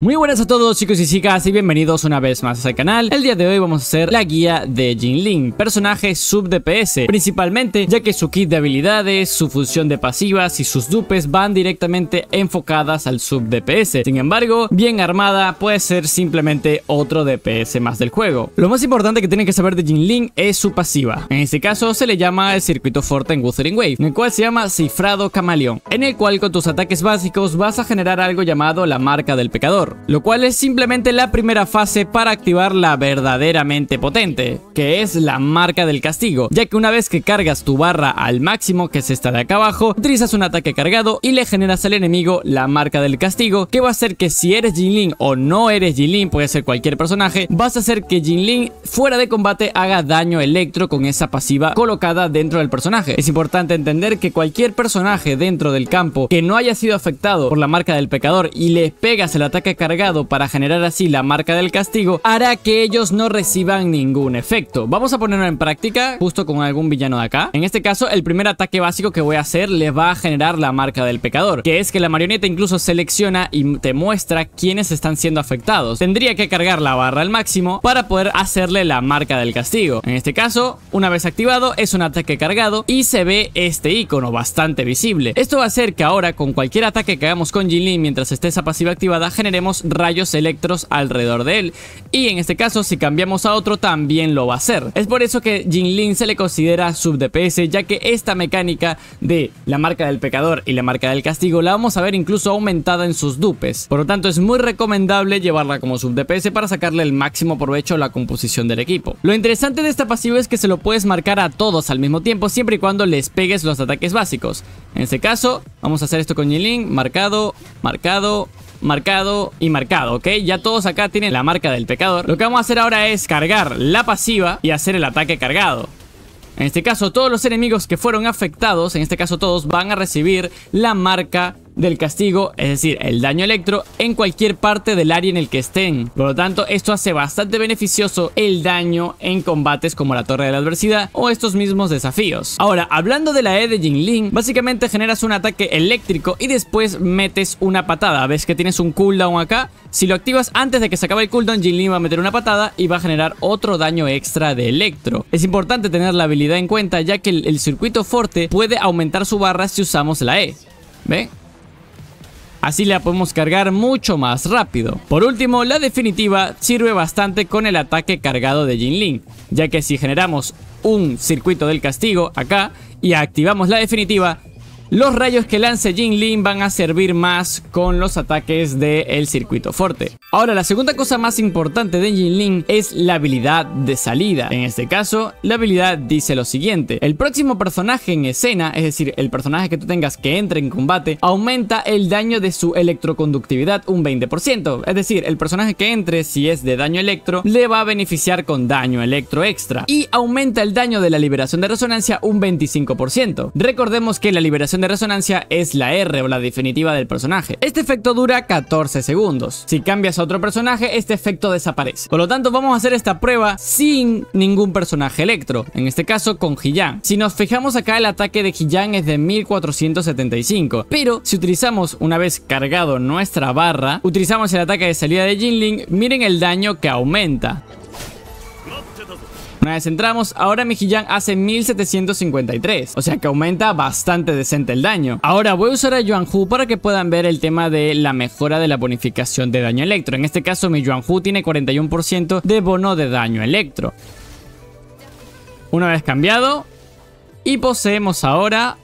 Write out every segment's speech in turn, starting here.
Muy buenas a todos chicos y chicas y bienvenidos una vez más al canal El día de hoy vamos a hacer la guía de Ling, personaje sub DPS Principalmente ya que su kit de habilidades, su función de pasivas y sus dupes van directamente enfocadas al sub DPS Sin embargo, bien armada puede ser simplemente otro DPS más del juego Lo más importante que tienen que saber de Ling es su pasiva En este caso se le llama el circuito fuerte en Wuthering Wave En el cual se llama Cifrado Camaleón En el cual con tus ataques básicos vas a generar algo llamado la marca del pecador lo cual es simplemente la primera fase para activar la verdaderamente potente, que es la marca del castigo, ya que una vez que cargas tu barra al máximo, que es esta de acá abajo, utilizas un ataque cargado y le generas al enemigo la marca del castigo, que va a hacer que si eres Ling o no eres Ling, puede ser cualquier personaje, vas a hacer que Ling fuera de combate haga daño electro con esa pasiva colocada dentro del personaje. Es importante entender que cualquier personaje dentro del campo que no haya sido afectado por la marca del pecador y le pegas el ataque cargado para generar así la marca del castigo hará que ellos no reciban ningún efecto. Vamos a ponerlo en práctica justo con algún villano de acá. En este caso, el primer ataque básico que voy a hacer Le va a generar la marca del pecador, que es que la marioneta incluso selecciona y te muestra quiénes están siendo afectados. Tendría que cargar la barra al máximo para poder hacerle la marca del castigo. En este caso, una vez activado, es un ataque cargado y se ve este icono bastante visible. Esto va a hacer que ahora con cualquier ataque que hagamos con Jinlin mientras esté esa pasiva activada generemos rayos electros alrededor de él. Y en este caso, si cambiamos a otro, también lo va a hacer. Es por eso que Jin Lin se le considera sub-DPS, ya que esta mecánica de la marca del pecador y la marca del castigo la vamos a ver incluso aumentada en sus dupes. Por lo tanto, es muy recomendable llevarla como sub-DPS para sacarle el máximo provecho a la composición del equipo. Lo interesante de esta pasiva es que se lo puedes marcar a todos al mismo tiempo, siempre y cuando les pegues los ataques básicos. En este caso, vamos a hacer esto con Jin Lin marcado, marcado, marcado y marcado, ¿ok? Ya todos acá tienen la marca del pecador. Lo que vamos a hacer ahora es cargar la pasiva y hacer el ataque cargado. En este caso, todos los enemigos que fueron afectados, en este caso todos, van a recibir la marca del castigo, es decir, el daño electro, en cualquier parte del área en el que estén. Por lo tanto, esto hace bastante beneficioso el daño en combates como la Torre de la Adversidad o estos mismos desafíos. Ahora, hablando de la E de Jin Ling, básicamente generas un ataque eléctrico y después metes una patada. Ves que tienes un cooldown acá. Si lo activas antes de que se acabe el cooldown, Jin Ling va a meter una patada y va a generar otro daño extra de electro. Es importante tener la habilidad en cuenta ya que el, circuito fuerte puede aumentar su barra si usamos la E. ¿Ve? así la podemos cargar mucho más rápido. Por último, la definitiva sirve bastante con el ataque cargado de Jin Ling, ya que si generamos un circuito del castigo acá y activamos la definitiva, los rayos que lance Jin Lin van a servir más con los ataques del circuito fuerte. Ahora, la segunda cosa más importante de Jin Lin es la habilidad de salida. En este caso, la habilidad dice lo siguiente. El próximo personaje en escena, es decir, el personaje que tú tengas que entre en combate, aumenta el daño de su electroconductividad un 20%. Es decir, el personaje que entre, si es de daño electro, le va a beneficiar con daño electro extra. Y aumenta el daño de la liberación de resonancia un 25%. Recordemos que la liberación de resonancia es la R o la definitiva del personaje. Este efecto dura 14 segundos. Si cambias a otro personaje, este efecto desaparece. Por lo tanto, vamos a hacer esta prueba sin ningún personaje electro, en este caso con He-Yang. Si nos fijamos acá, el ataque de He-Yang es de 1475, pero si utilizamos una vez cargado nuestra barra, utilizamos el ataque de salida de Jinling, miren el daño que aumenta. Una vez entramos, ahora Mijillán hace 1753, o sea que aumenta bastante decente el daño. Ahora voy a usar a Yuanhu para que puedan ver el tema de la mejora de la bonificación de daño electro. En este caso mi Yuanhu tiene 41% de bono de daño electro. Una vez cambiado, y poseemos ahora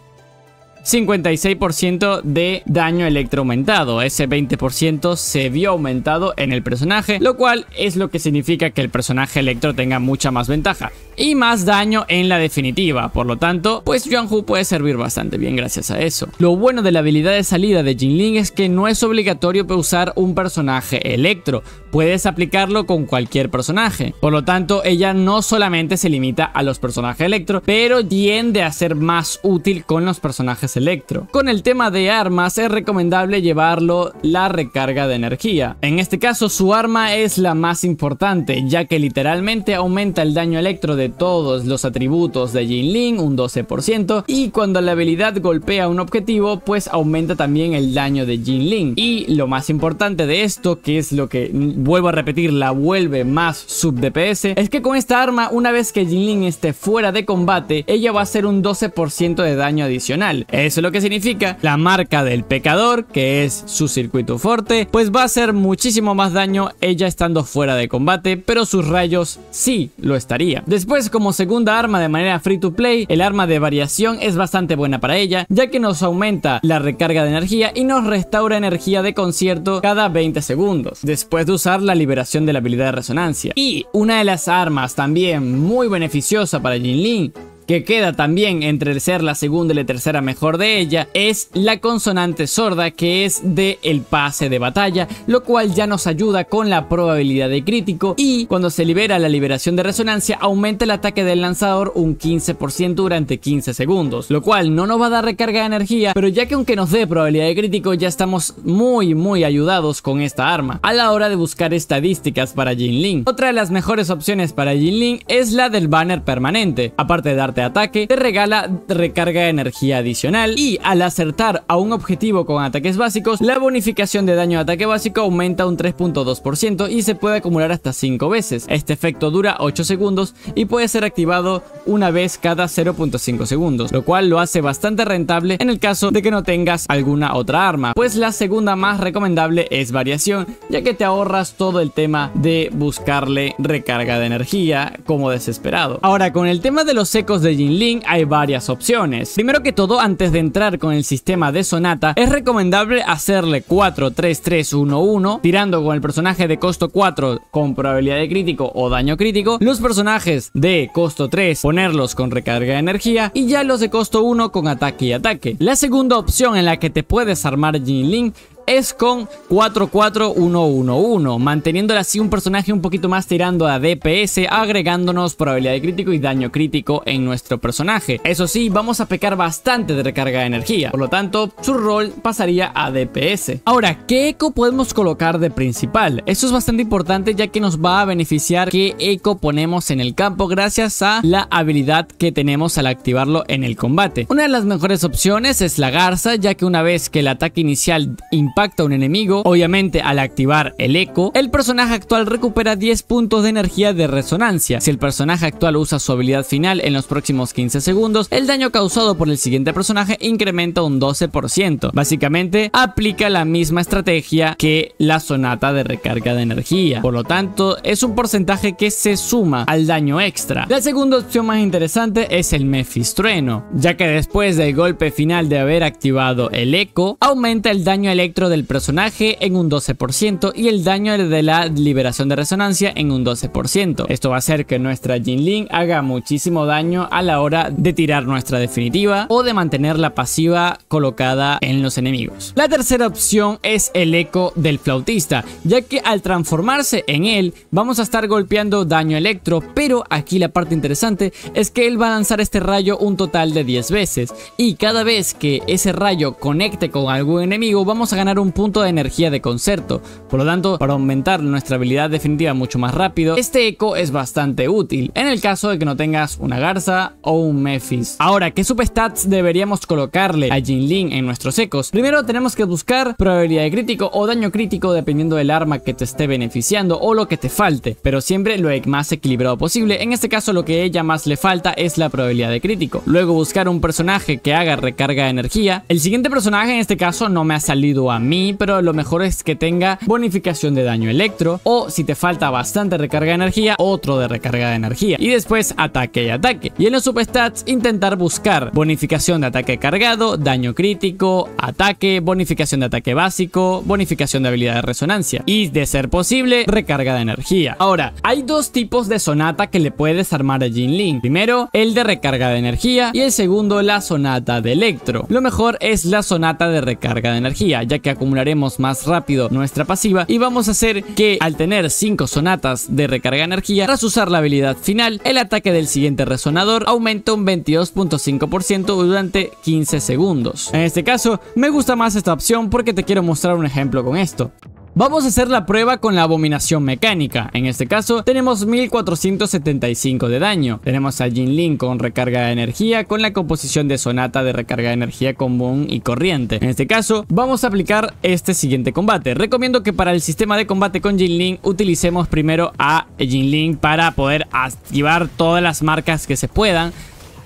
56% de daño electro aumentado Ese 20% se vio aumentado en el personaje, lo cual es lo que significa que el personaje electro tenga mucha más ventaja y más daño en la definitiva. Por lo tanto, pues Hu puede servir bastante bien gracias a eso. Lo bueno de la habilidad de salida de Ling es que no es obligatorio usar un personaje electro, puedes aplicarlo con cualquier personaje. Por lo tanto, ella no solamente se limita a los personajes electro, pero tiende a ser más útil con los personajes electro. Con el tema de armas, es recomendable llevarlo la recarga de energía. En este caso, su arma es la más importante, ya que literalmente aumenta el daño electro de todos los atributos de Jin Ling un 12% y cuando la habilidad golpea un objetivo pues aumenta también el daño de Jin Ling y lo más importante de esto que es lo que vuelvo a repetir, la vuelve más sub DPS, es que con esta arma, una vez que Jinlin esté fuera de combate, ella va a hacer un 12% de daño adicional. Eso es lo que significa la marca del pecador, que es su circuito fuerte, pues va a hacer muchísimo más daño ella estando fuera de combate, pero sus rayos sí lo estaría. Después, como segunda arma de manera free to play, el arma de variación es bastante buena para ella, ya que nos aumenta la recarga de energía y nos restaura energía de concierto cada 20 segundos. Después de usar la liberación de la habilidad de resonancia. Y una de las armas también muy beneficiosa para Jin Ling que queda también entre ser la segunda y la tercera mejor de ella, es la consonante sorda que es de el pase de batalla, lo cual ya nos ayuda con la probabilidad de crítico y cuando se libera la liberación de resonancia aumenta el ataque del lanzador un 15% durante 15 segundos, lo cual no nos va a dar recarga de energía, pero ya que aunque nos dé probabilidad de crítico ya estamos muy muy ayudados con esta arma a la hora de buscar estadísticas para Ling Otra de las mejores opciones para Ling es la del banner permanente, aparte de dar de ataque, te regala recarga de energía adicional y al acertar a un objetivo con ataques básicos, la bonificación de daño de ataque básico aumenta un 3.2% y se puede acumular hasta 5 veces. Este efecto dura 8 segundos y puede ser activado una vez cada 0.5 segundos, lo cual lo hace bastante rentable en el caso de que no tengas alguna otra arma, pues la segunda más recomendable es variación, ya que te ahorras todo el tema de buscarle recarga de energía como desesperado. Ahora, con el tema de los ecos de Jinling hay varias opciones. Primero que todo, antes de entrar con el sistema de Sonata, es recomendable hacerle 4-3-3-1-1, tirando con el personaje de costo 4 con probabilidad de crítico o daño crítico, los personajes de costo 3 ponerlos con recarga de energía y ya los de costo 1 con ataque y ataque. La segunda opción en la que te puedes armar Jinling es con 44111 4 manteniendo así un personaje un poquito más tirando a DPS, agregándonos probabilidad de crítico y daño crítico en nuestro personaje. Eso sí, vamos a pecar bastante de recarga de energía, por lo tanto, su rol pasaría a DPS. Ahora, ¿qué eco podemos colocar de principal? Eso es bastante importante ya que nos va a beneficiar qué eco ponemos en el campo gracias a la habilidad que tenemos al activarlo en el combate. Una de las mejores opciones es la garza, ya que una vez que el ataque inicial impacta un enemigo. Obviamente, al activar el eco, el personaje actual recupera 10 puntos de energía de resonancia. Si el personaje actual usa su habilidad final en los próximos 15 segundos, el daño causado por el siguiente personaje incrementa un 12%. Básicamente, aplica la misma estrategia que la sonata de recarga de energía. Por lo tanto, es un porcentaje que se suma al daño extra. La segunda opción más interesante es el Mefistrueno, ya que después del golpe final de haber activado el eco, aumenta el daño electro del personaje en un 12% y el daño de la liberación de resonancia en un 12%. Esto va a hacer que nuestra Jinling haga muchísimo daño a la hora de tirar nuestra definitiva o de mantener la pasiva colocada en los enemigos. La tercera opción es el eco del flautista, ya que al transformarse en él vamos a estar golpeando daño electro, pero aquí la parte interesante es que él va a lanzar este rayo un total de 10 veces y cada vez que ese rayo conecte con algún enemigo vamos a ganar un punto de energía de concerto. Por lo tanto, para aumentar nuestra habilidad definitiva mucho más rápido, este eco es bastante útil, en el caso de que no tengas una garza o un Mephis. Ahora, ¿qué superstats deberíamos colocarle a Ling en nuestros ecos? Primero tenemos que buscar probabilidad de crítico o daño crítico dependiendo del arma que te esté beneficiando o lo que te falte, pero siempre lo más equilibrado posible. En este caso lo que a ella más le falta es la probabilidad de crítico. Luego buscar un personaje que haga recarga de energía. El siguiente personaje en este caso no me ha salido a mí, pero lo mejor es que tenga bonificación de daño electro o si te falta bastante recarga de energía, otro de recarga de energía y después ataque y ataque. Y en los substats intentar buscar bonificación de ataque cargado, daño crítico, ataque, bonificación de ataque básico, bonificación de habilidad de resonancia y de ser posible recarga de energía. Ahora, hay dos tipos de sonata que le puedes armar a Jin Lin: Primero, el de recarga de energía y el segundo, la sonata de electro. Lo mejor es la sonata de recarga de energía, ya que acumularemos más rápido nuestra pasiva y vamos a hacer que al tener 5 sonatas de recarga energía, tras usar la habilidad final, el ataque del siguiente resonador aumenta un 22.5% durante 15 segundos. En este caso, me gusta más esta opción porque te quiero mostrar un ejemplo con esto. Vamos a hacer la prueba con la abominación mecánica. En este caso tenemos 1475 de daño. Tenemos a Jin Ling con recarga de energía con la composición de sonata de recarga de energía común y corriente. En este caso vamos a aplicar este siguiente combate. Recomiendo que para el sistema de combate con Jin Lin utilicemos primero a Jin Lin para poder activar todas las marcas que se puedan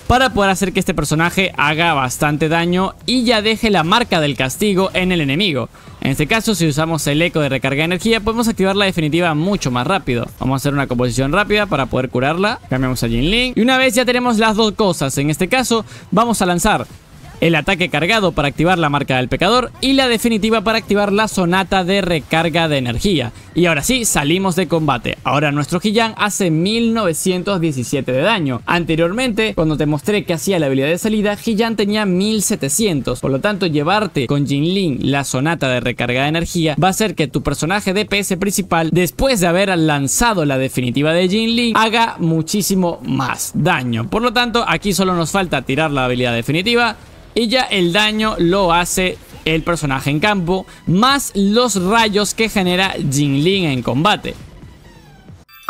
para poder hacer que este personaje haga bastante daño y ya deje la marca del castigo en el enemigo. En este caso, si usamos el eco de recarga de energía, podemos activar la definitiva mucho más rápido. Vamos a hacer una composición rápida para poder curarla. Cambiamos a Jinling. Y una vez ya tenemos las dos cosas, en este caso, vamos a lanzar el ataque cargado para activar la marca del pecador y la definitiva para activar la sonata de recarga de energía. Y ahora sí, salimos de combate. Ahora nuestro Gillan hace 1917 de daño. Anteriormente, cuando te mostré que hacía la habilidad de salida, Gillan tenía 1700. Por lo tanto, llevarte con Ling la sonata de recarga de energía va a hacer que tu personaje DPS principal, después de haber lanzado la definitiva de Ling, haga muchísimo más daño. Por lo tanto, aquí solo nos falta tirar la habilidad definitiva y ya el daño lo hace el personaje en campo, más los rayos que genera Jin Ling en combate.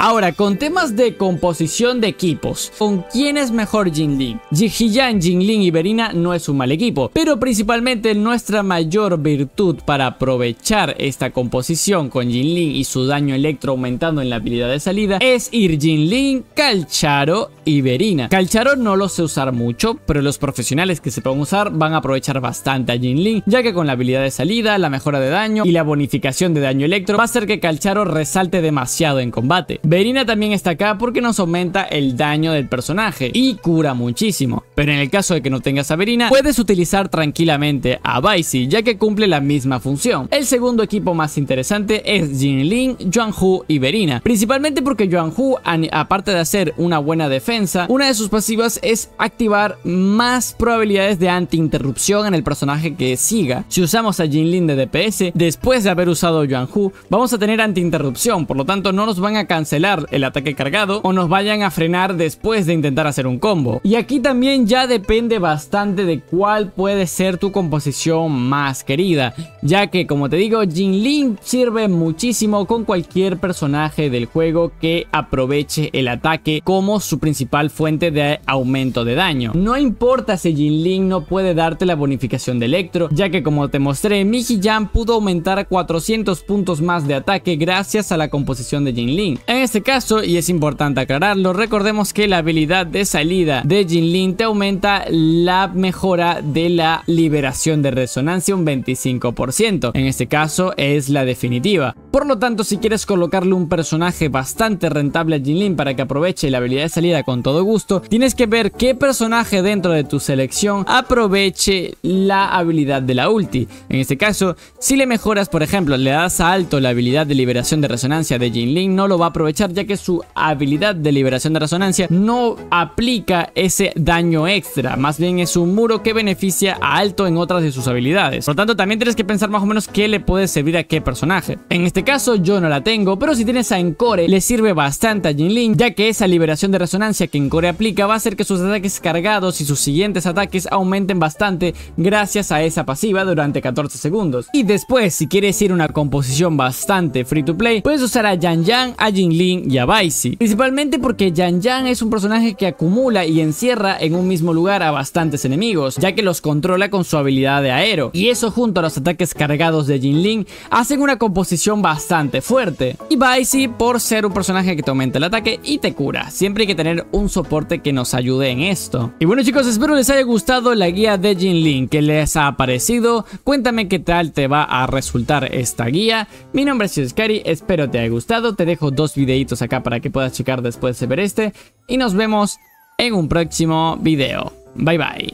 Ahora, con temas de composición de equipos, ¿con quién es mejor Jin-Ling? Jihiyan, Jin-Ling y Berina no es un mal equipo, pero principalmente nuestra mayor virtud para aprovechar esta composición con Jin-Ling y su daño electro aumentando en la habilidad de salida es ir Jin-Ling, Calcharo y Berina. Calcharo no lo sé usar mucho, pero los profesionales que se sepan usar van a aprovechar bastante a Jin-Ling ya que con la habilidad de salida, la mejora de daño y la bonificación de daño electro va a hacer que Calcharo resalte demasiado en combate. Verina también está acá porque nos aumenta el daño del personaje y cura muchísimo. Pero en el caso de que no tengas a Verina, puedes utilizar tranquilamente a Baisi ya que cumple la misma función. El segundo equipo más interesante es Jinlin, Yuanhu y Verina, principalmente porque Yuanhu, aparte de hacer una buena defensa, una de sus pasivas es activar más probabilidades de anti-interrupción en el personaje que siga. Si usamos a Jinlin de DPS, después de haber usado Yuanhu, vamos a tener anti-interrupción, por lo tanto no nos van a cancelar el ataque cargado o nos vayan a frenar después de intentar hacer un combo. Y aquí también ya depende bastante de cuál puede ser tu composición más querida, ya que como te digo, Ling sirve muchísimo con cualquier personaje del juego que aproveche el ataque como su principal fuente de aumento de daño. No importa si Ling no puede darte la bonificación de Electro, ya que como te mostré, mi Jan pudo aumentar 400 puntos más de ataque gracias a la composición de Jin En este caso, y es importante aclararlo, recordemos que la habilidad de salida de jin lin te aumenta la mejora de la liberación de resonancia un 25%. En este caso es la definitiva. Por lo tanto, si quieres colocarle un personaje bastante rentable a jin lin para que aproveche la habilidad de salida con todo gusto, tienes que ver qué personaje dentro de tu selección aproveche la habilidad de la ulti. En este caso, si le mejoras, por ejemplo, le das a alto la habilidad de liberación de resonancia de jin lin no lo va a aprovechar ya que su habilidad de liberación de resonancia no aplica ese daño extra, más bien es un muro que beneficia a Alto en otras de sus habilidades. Por lo tanto, también tienes que pensar más o menos qué le puede servir a qué personaje. En este caso yo no la tengo, pero si tienes a Encore le sirve bastante a Jinlin, ya que esa liberación de resonancia que Encore aplica va a hacer que sus ataques cargados y sus siguientes ataques aumenten bastante gracias a esa pasiva durante 14 segundos. Y después, si quieres ir a una composición bastante free to play, puedes usar a Yan Yang a Jinlin y a Principalmente porque Yan Yan es un personaje que acumula y encierra en un mismo lugar a bastantes enemigos, ya que los controla con su habilidad de aero. Y eso junto a los ataques cargados de Jin Lin hacen una composición bastante fuerte. Y Baixi por ser un personaje que te aumenta el ataque y te cura. Siempre hay que tener un soporte que nos ayude en esto. Y bueno chicos, espero les haya gustado la guía de Jin Lin que les ha parecido Cuéntame qué tal te va a resultar esta guía. Mi nombre es Scary, espero te haya gustado. Te dejo dos videos videitos acá para que puedas checar después de ver este. Y nos vemos en un próximo video. Bye bye.